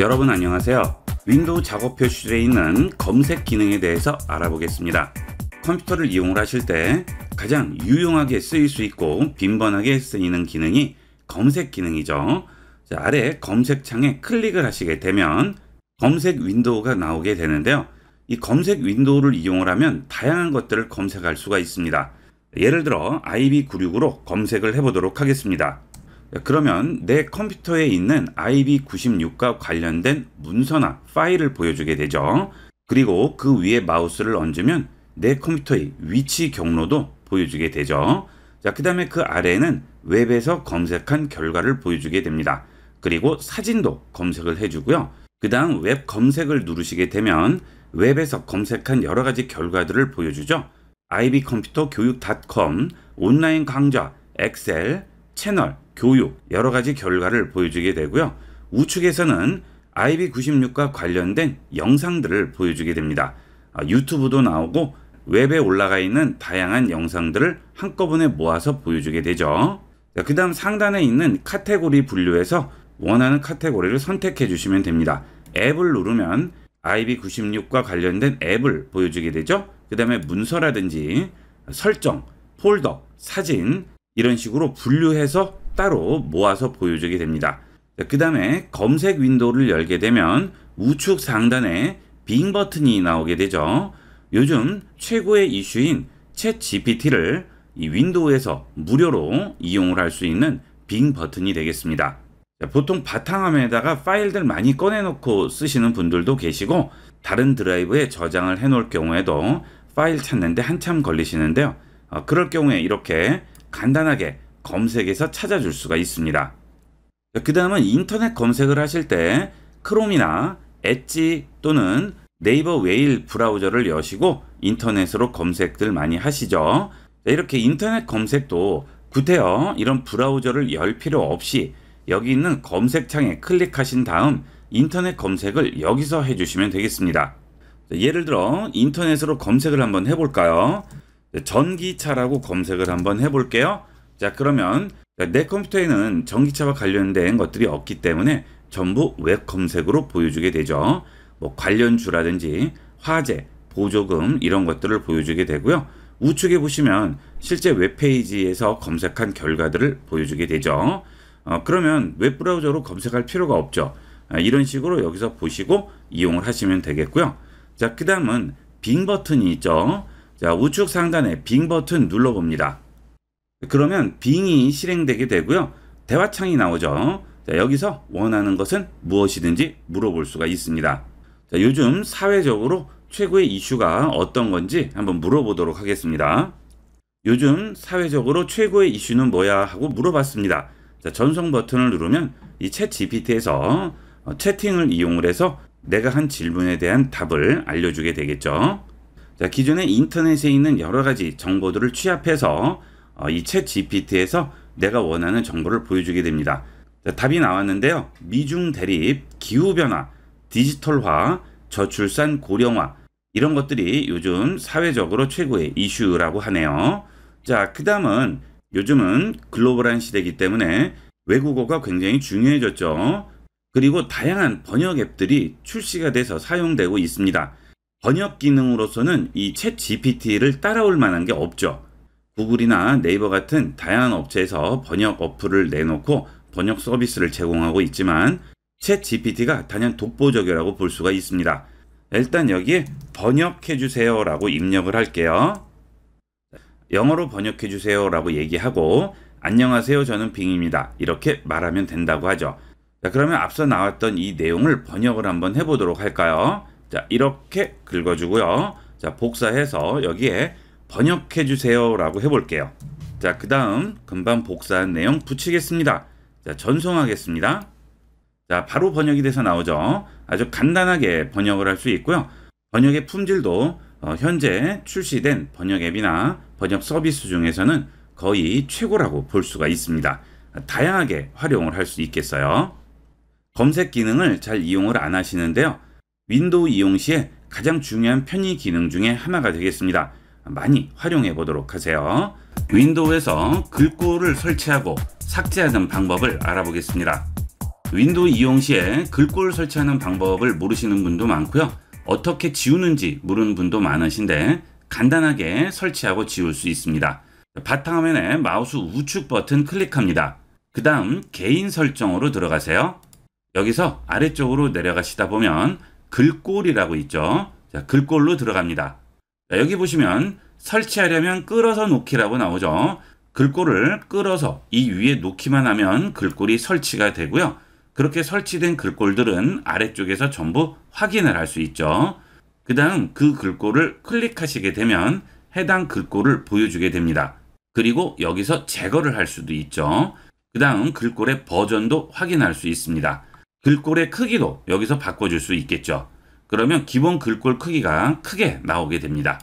여러분 안녕하세요. 윈도우 작업 표시줄에 있는 검색 기능에 대해서 알아보겠습니다. 컴퓨터를 이용을 하실 때 가장 유용하게 쓰일 수 있고 빈번하게 쓰이는 기능이 검색 기능이죠. 자, 아래 검색창에 클릭을 하시게 되면 검색 윈도우가 나오게 되는데요. 이 검색 윈도우를 이용을 하면 다양한 것들을 검색할 수가 있습니다. 예를 들어 IB96으로 검색을 해보도록 하겠습니다. 그러면 내 컴퓨터에 있는 IB96과 관련된 문서나 파일을 보여주게 되죠. 그리고 그 위에 마우스를 얹으면 내 컴퓨터의 위치 경로도 보여주게 되죠. 자, 그 다음에 그 아래에는 웹에서 검색한 결과를 보여주게 됩니다. 그리고 사진도 검색을 해주고요. 그 다음 웹 검색을 누르시게 되면 웹에서 검색한 여러 가지 결과들을 보여주죠. ib컴퓨터 교육.com, 온라인 강좌, 엑셀, 채널, 교육 여러 가지 결과를 보여주게 되고요. 우측에서는 IB96과 관련된 영상들을 보여주게 됩니다. 아, 유튜브도 나오고 웹에 올라가 있는 다양한 영상들을 한꺼번에 모아서 보여주게 되죠. 그 다음 상단에 있는 카테고리 분류에서 원하는 카테고리를 선택해 주시면 됩니다. 앱을 누르면 IB96과 관련된 앱을 보여주게 되죠. 그 다음에 문서라든지 설정, 폴더, 사진, 이런 식으로 분류해서 따로 모아서 보여주게 됩니다. 그 다음에 검색 윈도우를 열게 되면 우측 상단에 빙 버튼이 나오게 되죠. 요즘 최고의 이슈인 챗 GPT를 이 윈도우에서 무료로 이용을 할 수 있는 빙 버튼이 되겠습니다. 보통 바탕화면에다가 파일들 많이 꺼내놓고 쓰시는 분들도 계시고 다른 드라이브에 저장을 해놓을 경우에도 파일 찾는데 한참 걸리시는데요. 어, 그럴 경우에 이렇게 간단하게 검색에서 찾아줄 수가 있습니다. 그 다음은 인터넷 검색을 하실 때 크롬이나 엣지 또는 네이버 웨일 브라우저를 여시고 인터넷으로 검색들 많이 하시죠. 이렇게 인터넷 검색도 구태여 이런 브라우저를 열 필요 없이 여기 있는 검색창에 클릭하신 다음 인터넷 검색을 여기서 해주시면 되겠습니다. 예를 들어 인터넷으로 검색을 한번 해볼까요? 전기차라고 검색을 한번 해볼게요. 자 그러면 내 컴퓨터에는 전기차와 관련된 것들이 없기 때문에 전부 웹 검색으로 보여주게 되죠. 뭐 관련주라든지 화재, 보조금 이런 것들을 보여주게 되고요. 우측에 보시면 실제 웹페이지에서 검색한 결과들을 보여주게 되죠. 어, 그러면 웹브라우저로 검색할 필요가 없죠. 아, 이런 식으로 여기서 보시고 이용을 하시면 되겠고요. 자, 그 다음은 빙 버튼이 있죠. 자, 우측 상단에 빙 버튼 눌러봅니다. 그러면 빙이 실행되게 되고요. 대화창이 나오죠. 자, 여기서 원하는 것은 무엇이든지 물어볼 수가 있습니다. 자, 요즘 사회적으로 최고의 이슈가 어떤 건지 한번 물어보도록 하겠습니다. 요즘 사회적으로 최고의 이슈는 뭐야 하고 물어봤습니다. 자, 전송 버튼을 누르면 이챗 GPT에서 어, 채팅을 이용을 해서 내가 한 질문에 대한 답을 알려주게 되겠죠. 자, 기존에 인터넷에 있는 여러 가지 정보들을 취합해서 어, 이챗 GPT에서 내가 원하는 정보를 보여주게 됩니다. 자, 답이 나왔는데요. 미중 대립, 기후변화, 디지털화, 저출산 고령화 이런 것들이 요즘 사회적으로 최고의 이슈라고 하네요. 자, 그 다음은 요즘은 글로벌한 시대이기 때문에 외국어가 굉장히 중요해졌죠. 그리고 다양한 번역 앱들이 출시가 돼서 사용되고 있습니다. 번역 기능으로서는 이 챗 GPT를 따라올 만한 게 없죠. 구글이나 네이버 같은 다양한 업체에서 번역 어플을 내놓고 번역 서비스를 제공하고 있지만 챗 GPT가 단연 독보적이라고 볼 수가 있습니다. 일단 여기에 번역해주세요 라고 입력을 할게요. 영어로 번역해주세요 라고 얘기하고 안녕하세요 저는 빙입니다. 이렇게 말하면 된다고 하죠. 자, 그러면 앞서 나왔던 이 내용을 번역을 한번 해보도록 할까요? 자 이렇게 긁어주고요. 자 복사해서 여기에 번역해주세요 라고 해볼게요. 자그 다음 금방 복사한 내용 붙이겠습니다. 자 전송하겠습니다. 자 바로 번역이 돼서 나오죠. 아주 간단하게 번역을 할 수 있고요. 번역의 품질도 어, 현재 출시된 번역 앱이나 번역 서비스 중에서는 거의 최고라고 볼 수가 있습니다. 다양하게 활용을 할 수 있겠어요. 검색 기능을 잘 이용을 안 하시는데요. 윈도우 이용 시에 가장 중요한 편의 기능 중에 하나가 되겠습니다. 많이 활용해 보도록 하세요. 윈도우에서 글꼴을 설치하고 삭제하는 방법을 알아보겠습니다. 윈도우 이용 시에 글꼴 설치하는 방법을 모르시는 분도 많고요. 어떻게 지우는지 모르는 분도 많으신데 간단하게 설치하고 지울 수 있습니다. 바탕화면에 마우스 우측 버튼 클릭합니다. 그 다음 개인 설정으로 들어가세요. 여기서 아래쪽으로 내려가시다 보면 글꼴이라고 있죠. 자, 글꼴로 들어갑니다. 자, 여기 보시면 설치하려면 끌어서 놓기라고 나오죠. 글꼴을 끌어서 이 위에 놓기만 하면 글꼴이 설치가 되고요. 그렇게 설치된 글꼴들은 아래쪽에서 전부 확인을 할 수 있죠. 그 다음 그 글꼴을 클릭하시게 되면 해당 글꼴을 보여주게 됩니다. 그리고 여기서 제거를 할 수도 있죠. 그 다음 글꼴의 버전도 확인할 수 있습니다. 글꼴의 크기도 여기서 바꿔줄 수 있겠죠. 그러면 기본 글꼴 크기가 크게 나오게 됩니다.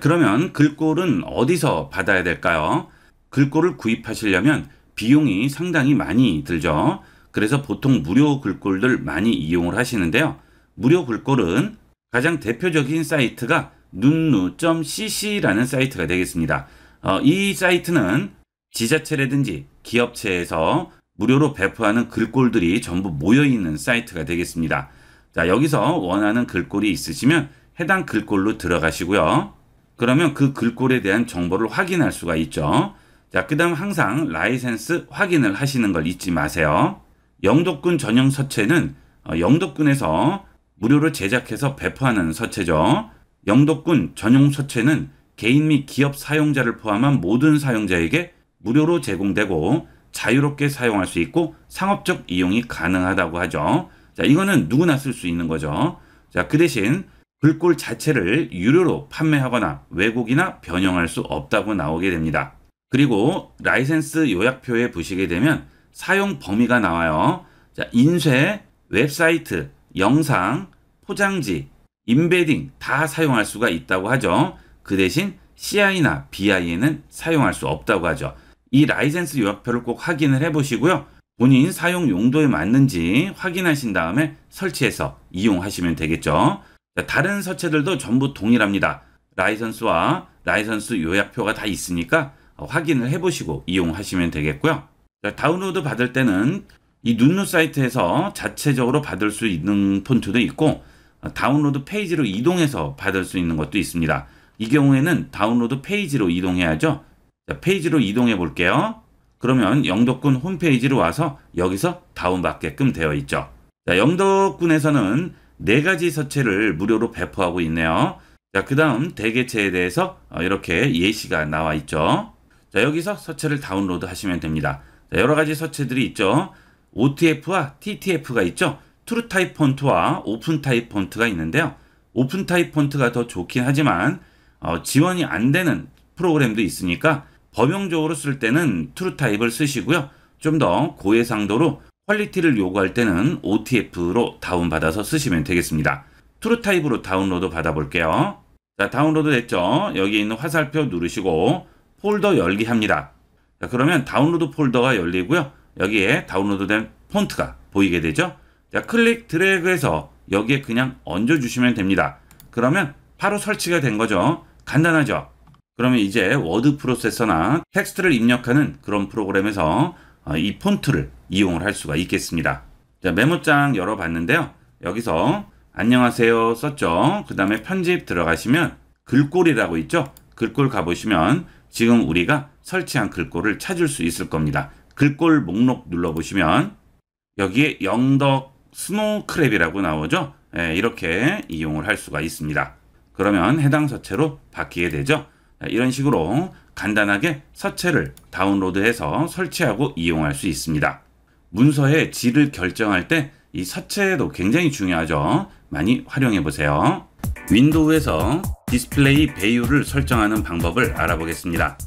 그러면 글꼴은 어디서 받아야 될까요? 글꼴을 구입하시려면 비용이 상당히 많이 들죠. 그래서 보통 무료 글꼴들 많이 이용을 하시는데요. 무료 글꼴은 가장 대표적인 사이트가 눈누.cc라는 사이트가 되겠습니다. 어, 이 사이트는 지자체라든지 기업체에서 무료로 배포하는 글꼴들이 전부 모여있는 사이트가 되겠습니다. 자, 여기서 원하는 글꼴이 있으시면 해당 글꼴로 들어가시고요. 그러면 그 글꼴에 대한 정보를 확인할 수가 있죠. 자, 그 다음 항상 라이센스 확인을 하시는 걸 잊지 마세요. 영도군 전용 서체는 어, 영도군에서 무료로 제작해서 배포하는 서체죠. 영도군 전용 서체는 개인 및 기업 사용자를 포함한 모든 사용자에게 무료로 제공되고 자유롭게 사용할 수 있고 상업적 이용이 가능하다고 하죠. 자, 이거는 누구나 쓸 수 있는 거죠. 자, 그 대신 글꼴 자체를 유료로 판매하거나 왜곡이나 변형할 수 없다고 나오게 됩니다. 그리고 라이센스 요약표에 보시게 되면 사용 범위가 나와요. 자, 인쇄, 웹사이트, 영상, 포장지, 인베딩 다 사용할 수가 있다고 하죠. 그 대신 CI나 BI에는 사용할 수 없다고 하죠. 이 라이센스 요약표를 꼭 확인을 해보시고요. 본인 사용 용도에 맞는지 확인하신 다음에 설치해서 이용하시면 되겠죠. 다른 서체들도 전부 동일합니다. 라이선스와 라이선스 요약표가 다 있으니까 확인을 해보시고 이용하시면 되겠고요. 다운로드 받을 때는 이 눈누 사이트에서 자체적으로 받을 수 있는 폰트도 있고 다운로드 페이지로 이동해서 받을 수 있는 것도 있습니다. 이 경우에는 다운로드 페이지로 이동해야죠. 자, 페이지로 이동해 볼게요. 그러면 영덕군 홈페이지로 와서 여기서 다운받게끔 되어 있죠. 자, 영덕군에서는 4 가지 서체를 무료로 배포하고 있네요. 자, 그 다음 대개체에 대해서 어, 이렇게 예시가 나와 있죠. 자, 여기서 서체를 다운로드 하시면 됩니다. 자, 여러 가지 서체들이 있죠. OTF와 TTF가 있죠. 트루 타입 폰트와 오픈 타입 폰트가 있는데요. 오픈 타입 폰트가 더 좋긴 하지만 어, 지원이 안 되는 프로그램도 있으니까 범용적으로 쓸 때는 트루 타입을 쓰시고요. 좀 더 고해상도로 퀄리티를 요구할 때는 OTF로 다운받아서 쓰시면 되겠습니다. 트루 타입으로 다운로드 받아볼게요. 자, 다운로드 됐죠? 여기 있는 화살표 누르시고 폴더 열기 합니다. 자, 그러면 다운로드 폴더가 열리고요. 여기에 다운로드된 폰트가 보이게 되죠? 자, 클릭 드래그해서 여기에 그냥 얹어주시면 됩니다. 그러면 바로 설치가 된 거죠. 간단하죠? 그러면 이제 워드 프로세서나 텍스트를 입력하는 그런 프로그램에서 어, 이 폰트를 이용을 할 수가 있겠습니다. 자, 메모장 열어봤는데요. 여기서 안녕하세요 썼죠. 그 다음에 편집 들어가시면 글꼴이라고 있죠. 글꼴 가보시면 지금 우리가 설치한 글꼴을 찾을 수 있을 겁니다. 글꼴 목록 눌러보시면 여기에 영덕 스노크랩이라고 나오죠. 예, 이렇게 이용을 할 수가 있습니다. 그러면 해당 서체로 바뀌게 되죠. 이런 식으로 간단하게 서체를 다운로드해서 설치하고 이용할 수 있습니다. 문서의 질을 결정할 때 이 서체도 굉장히 중요하죠. 많이 활용해 보세요. 윈도우에서 디스플레이 배율을 설정하는 방법을 알아보겠습니다.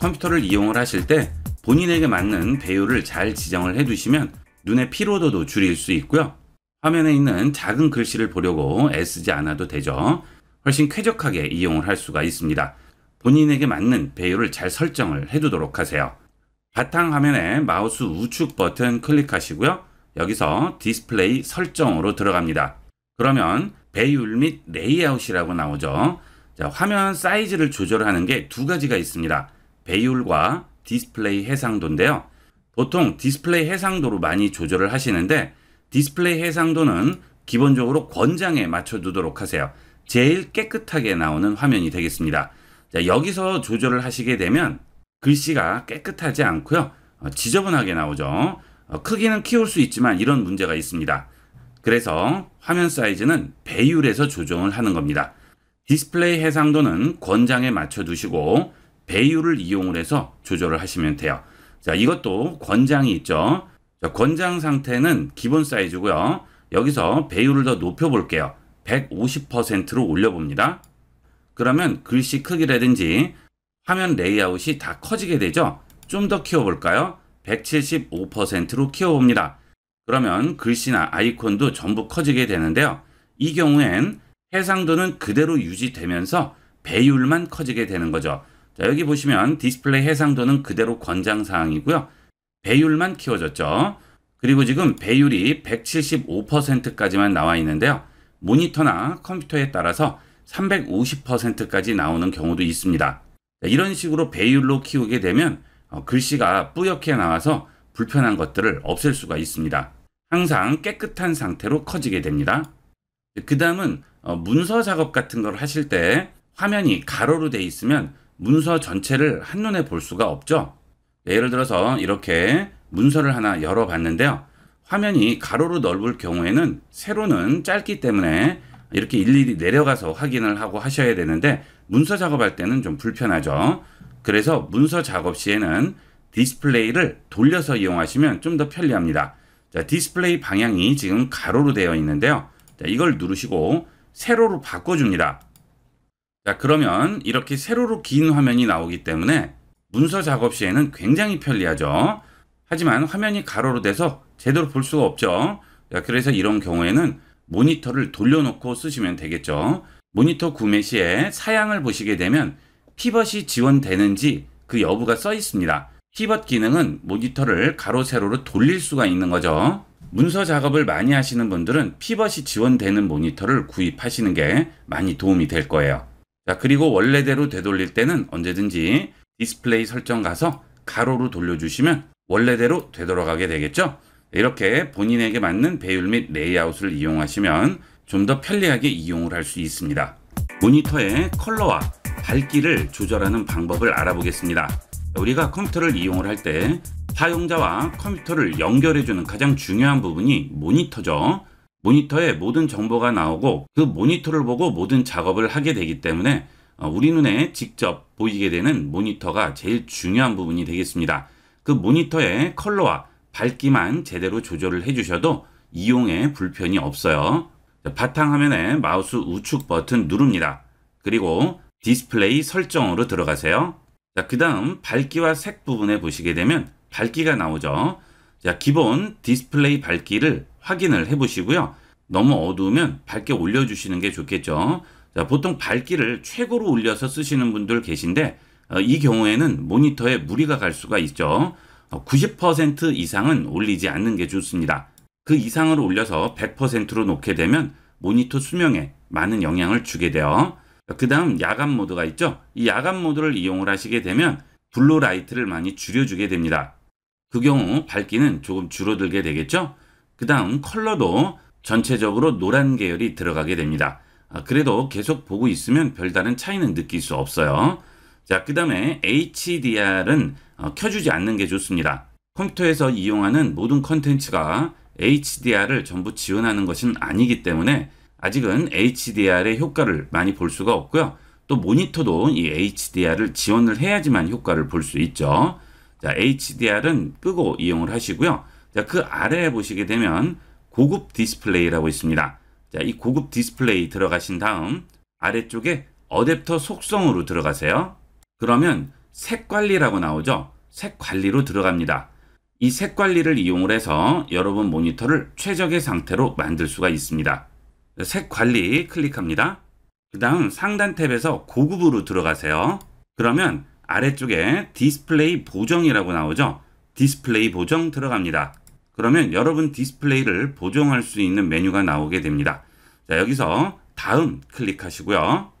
컴퓨터를 이용을 하실 때 본인에게 맞는 배율을 잘 지정을 해두시면 눈의 피로도도 줄일 수 있고요. 화면에 있는 작은 글씨를 보려고 애쓰지 않아도 되죠. 훨씬 쾌적하게 이용을 할 수가 있습니다. 본인에게 맞는 배율을 잘 설정을 해두도록 하세요. 바탕 화면에 마우스 우측 버튼 클릭하시고요. 여기서 디스플레이 설정으로 들어갑니다. 그러면 배율 및 레이아웃이라고 나오죠. 자, 화면 사이즈를 조절하는 게 두 가지가 있습니다. 배율과 디스플레이 해상도인데요. 보통 디스플레이 해상도로 많이 조절을 하시는데 디스플레이 해상도는 기본적으로 권장에 맞춰 두도록 하세요. 제일 깨끗하게 나오는 화면이 되겠습니다. 자, 여기서 조절을 하시게 되면 글씨가 깨끗하지 않고요. 어, 지저분하게 나오죠. 어, 크기는 키울 수 있지만 이런 문제가 있습니다. 그래서 화면 사이즈는 배율에서 조정을 하는 겁니다. 디스플레이 해상도는 권장에 맞춰 두시고 배율을 이용을 해서 조절을 하시면 돼요. 자, 이것도 권장이 있죠. 자, 권장 상태는 기본 사이즈고요. 여기서 배율을 더 높여 볼게요. 150%로 올려 봅니다. 그러면 글씨 크기라든지 화면 레이아웃이 다 커지게 되죠. 좀 더 키워볼까요? 175%로 키워봅니다. 그러면 글씨나 아이콘도 전부 커지게 되는데요. 이 경우엔 해상도는 그대로 유지되면서 배율만 커지게 되는 거죠. 자, 여기 보시면 디스플레이 해상도는 그대로 권장사항이고요. 배율만 키워졌죠. 그리고 지금 배율이 175%까지만 나와 있는데요. 모니터나 컴퓨터에 따라서 350%까지 나오는 경우도 있습니다. 이런 식으로 배율로 키우게 되면 어, 글씨가 뿌옇게 나와서 불편한 것들을 없앨 수가 있습니다. 항상 깨끗한 상태로 커지게 됩니다. 그 다음은 어, 문서 작업 같은 걸 하실 때 화면이 가로로 되어 있으면 문서 전체를 한눈에 볼 수가 없죠. 예를 들어서 이렇게 문서를 하나 열어봤는데요. 화면이 가로로 넓을 경우에는 세로는 짧기 때문에 이렇게 일일이 내려가서 확인을 하고 하셔야 되는데 문서 작업할 때는 좀 불편하죠. 그래서 문서 작업 시에는 디스플레이를 돌려서 이용하시면 좀 더 편리합니다. 자, 디스플레이 방향이 지금 가로로 되어 있는데요. 자, 이걸 누르시고 세로로 바꿔줍니다. 자, 그러면 이렇게 세로로 긴 화면이 나오기 때문에 문서 작업 시에는 굉장히 편리하죠. 하지만 화면이 가로로 돼서 제대로 볼 수가 없죠. 자, 그래서 이런 경우에는 모니터를 돌려놓고 쓰시면 되겠죠. 모니터 구매 시에 사양을 보시게 되면 피벗이 지원되는지 그 여부가 써 있습니다. 피벗 기능은 모니터를 가로 세로로 돌릴 수가 있는 거죠. 문서 작업을 많이 하시는 분들은 피벗이 지원되는 모니터를 구입하시는 게 많이 도움이 될 거예요. 자, 그리고 원래대로 되돌릴 때는 언제든지 디스플레이 설정 가서 가로로 돌려주시면 원래대로 되돌아가게 되겠죠? 이렇게 본인에게 맞는 배율 및 레이아웃을 이용하시면 좀 더 편리하게 이용을 할 수 있습니다. 모니터의 컬러와 밝기를 조절하는 방법을 알아보겠습니다. 우리가 컴퓨터를 이용을 할 때 사용자와 컴퓨터를 연결해주는 가장 중요한 부분이 모니터죠. 모니터에 모든 정보가 나오고 그 모니터를 보고 모든 작업을 하게 되기 때문에 어, 우리 눈에 직접 보이게 되는 모니터가 제일 중요한 부분이 되겠습니다. 그 모니터의 컬러와 밝기만 제대로 조절을 해주셔도 이용에 불편이 없어요. 바탕화면에 마우스 우측 버튼 누릅니다. 그리고 디스플레이 설정으로 들어가세요. 그 다음 밝기와 색 부분에 보시게 되면 밝기가 나오죠. 자, 기본 디스플레이 밝기를 확인을 해 보시고요. 너무 어두우면 밝게 올려주시는 게 좋겠죠. 자, 보통 밝기를 최고로 올려서 쓰시는 분들 계신데 어, 이 경우에는 모니터에 무리가 갈 수가 있죠. 90% 어, 이상은 올리지 않는 게 좋습니다. 그 이상을 올려서 100%로 놓게 되면 모니터 수명에 많은 영향을 주게 되어 그 다음 야간 모드가 있죠. 이 야간 모드를 이용을 하시게 되면 블루 라이트를 많이 줄여주게 됩니다. 그 경우 밝기는 조금 줄어들게 되겠죠. 그 다음 컬러도 전체적으로 노란 계열이 들어가게 됩니다. 아, 그래도 계속 보고 있으면 별다른 차이는 느낄 수 없어요. 자, 그 다음에 HDR은 어, 켜주지 않는 게 좋습니다. 컴퓨터에서 이용하는 모든 컨텐츠가 HDR을 전부 지원하는 것은 아니기 때문에 아직은 HDR의 효과를 많이 볼 수가 없고요. 또 모니터도 이 HDR을 지원을 해야지만 효과를 볼 수 있죠. 자, HDR은 끄고 이용을 하시고요. 자, 그 아래에 보시게 되면 고급 디스플레이라고 있습니다. 자, 이 고급 디스플레이 들어가신 다음 아래쪽에 어댑터 속성으로 들어가세요. 그러면 색 관리라고 나오죠. 색 관리로 들어갑니다. 이 색 관리를 이용을 해서 여러분 모니터를 최적의 상태로 만들 수가 있습니다. 색 관리 클릭합니다. 그 다음 상단 탭에서 고급으로 들어가세요. 그러면 아래쪽에 디스플레이 보정이라고 나오죠. 디스플레이 보정 들어갑니다. 그러면 여러분 디스플레이를 보정할 수 있는 메뉴가 나오게 됩니다. 자, 여기서 다음 클릭하시고요.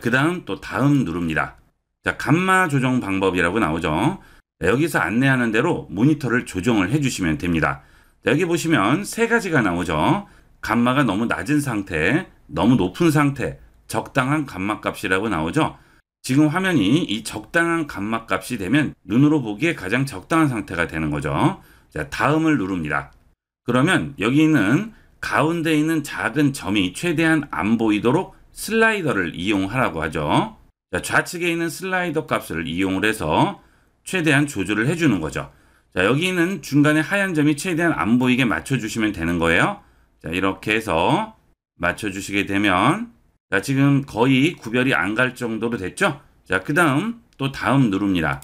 그 다음 또 다음 누릅니다. 자, 감마 조정 방법이라고 나오죠. 자, 네, 여기서 안내하는 대로 모니터를 조정을 해주시면 됩니다. 자, 여기 보시면 세 가지가 나오죠. 감마가 너무 낮은 상태, 너무 높은 상태, 적당한 감마 값이라고 나오죠. 지금 화면이 이 적당한 감마 값이 되면 눈으로 보기에 가장 적당한 상태가 되는 거죠. 자, 다음을 누릅니다. 그러면 여기 있는 가운데 있는 작은 점이 최대한 안 보이도록 슬라이더를 이용하라고 하죠. 자, 좌측에 있는 슬라이더 값을 이용을 해서 최대한 조절을 해주는 거죠. 자, 여기는 중간에 하얀 점이 최대한 안 보이게 맞춰주시면 되는 거예요. 자, 이렇게 해서 맞춰주시게 되면 자, 지금 거의 구별이 안 갈 정도로 됐죠? 자, 그 다음 또 다음 누릅니다.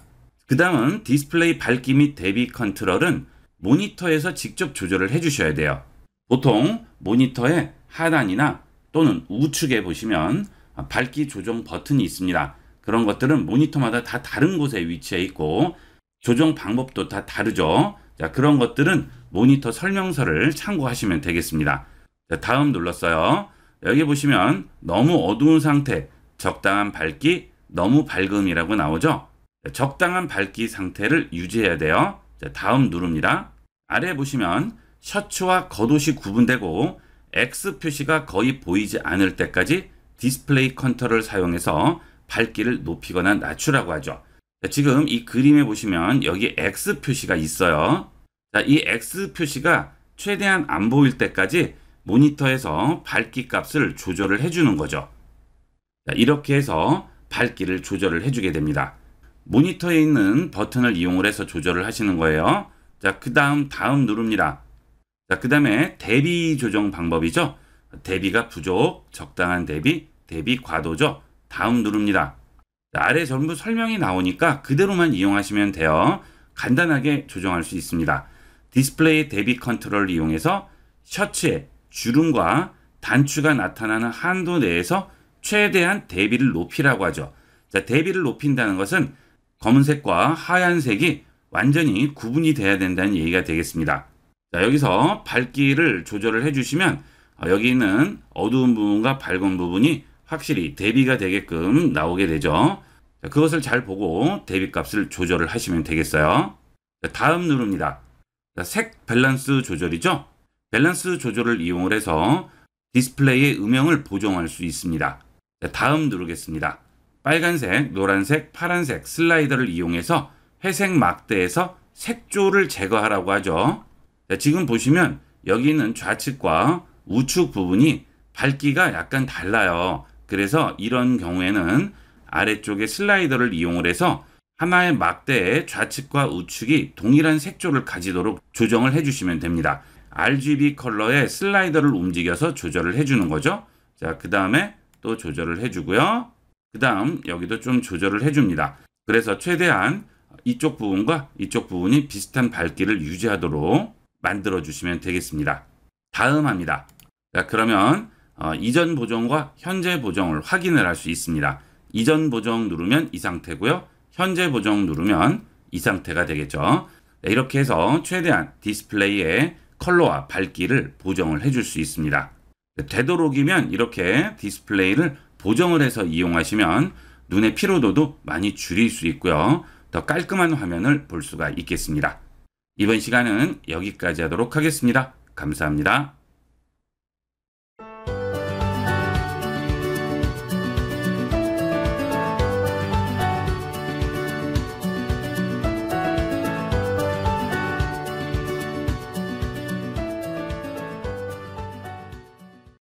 그 다음은 디스플레이 밝기 및 대비 컨트롤은 모니터에서 직접 조절을 해주셔야 돼요. 보통 모니터의 하단이나 또는 우측에 보시면 밝기 조정 버튼이 있습니다. 그런 것들은 모니터마다 다 다른 곳에 위치해 있고 조정 방법도 다 다르죠. 자, 그런 것들은 모니터 설명서를 참고하시면 되겠습니다. 자, 다음 눌렀어요. 여기 보시면 너무 어두운 상태, 적당한 밝기, 너무 밝음이라고 나오죠. 자, 적당한 밝기 상태를 유지해야 돼요. 자, 다음 누릅니다. 아래 보시면 셔츠와 겉옷이 구분되고 X 표시가 거의 보이지 않을 때까지 디스플레이 컨터를 사용해서 밝기를 높이거나 낮추라고 하죠. 지금 이 그림에 보시면 여기 X 표시가 있어요. 자, 이 X 표시가 최대한 안 보일 때까지 모니터에서 밝기 값을 조절을 해주는 거죠. 자, 이렇게 해서 밝기를 조절을 해주게 됩니다. 모니터에 있는 버튼을 이용을 해서 조절을 하시는 거예요. 자, 그 다음 다음 누릅니다. 자, 그 다음에 대비 조정 방법이죠. 대비가 부족, 적당한 대비, 대비 과도죠. 다음 누릅니다. 아래 전부 설명이 나오니까 그대로만 이용하시면 돼요. 간단하게 조정할 수 있습니다. 디스플레이 대비 컨트롤을 이용해서 셔츠의 주름과 단추가 나타나는 한도 내에서 최대한 대비를 높이라고 하죠. 자, 대비를 높인다는 것은 검은색과 하얀색이 완전히 구분이 돼야 된다는 얘기가 되겠습니다. 자, 여기서 밝기를 조절을 해주시면 어, 여기 있는 어두운 부분과 밝은 부분이 확실히 대비가 되게끔 나오게 되죠. 그것을 잘 보고 대비 값을 조절을 하시면 되겠어요. 다음 누릅니다. 색 밸런스 조절이죠. 밸런스 조절을 이용 해서 디스플레이의 음영을 보정할 수 있습니다. 다음 누르겠습니다. 빨간색, 노란색, 파란색 슬라이더를 이용해서 회색 막대에서 색조를 제거하라고 하죠. 지금 보시면 여기 있는 좌측과 우측 부분이 밝기가 약간 달라요. 그래서 이런 경우에는 아래쪽에 슬라이더를 이용을 해서 하나의 막대의 좌측과 우측이 동일한 색조를 가지도록 조정을 해주시면 됩니다. RGB 컬러의 슬라이더를 움직여서 조절을 해주는 거죠. 자, 그 다음에 또 조절을 해주고요. 그 다음 여기도 좀 조절을 해줍니다. 그래서 최대한 이쪽 부분과 이쪽 부분이 비슷한 밝기를 유지하도록 만들어 주시면 되겠습니다. 다음 합니다. 자, 그러면 어, 이전 보정과 현재 보정을 확인을 할 수 있습니다. 이전 보정 누르면 이 상태고요. 현재 보정 누르면 이 상태가 되겠죠. 네, 이렇게 해서 최대한 디스플레이의 컬러와 밝기를 보정을 해줄 수 있습니다. 네, 되도록이면 이렇게 디스플레이를 보정을 해서 이용하시면 눈의 피로도도 많이 줄일 수 있고요. 더 깔끔한 화면을 볼 수가 있겠습니다. 이번 시간은 여기까지 하도록 하겠습니다. 감사합니다.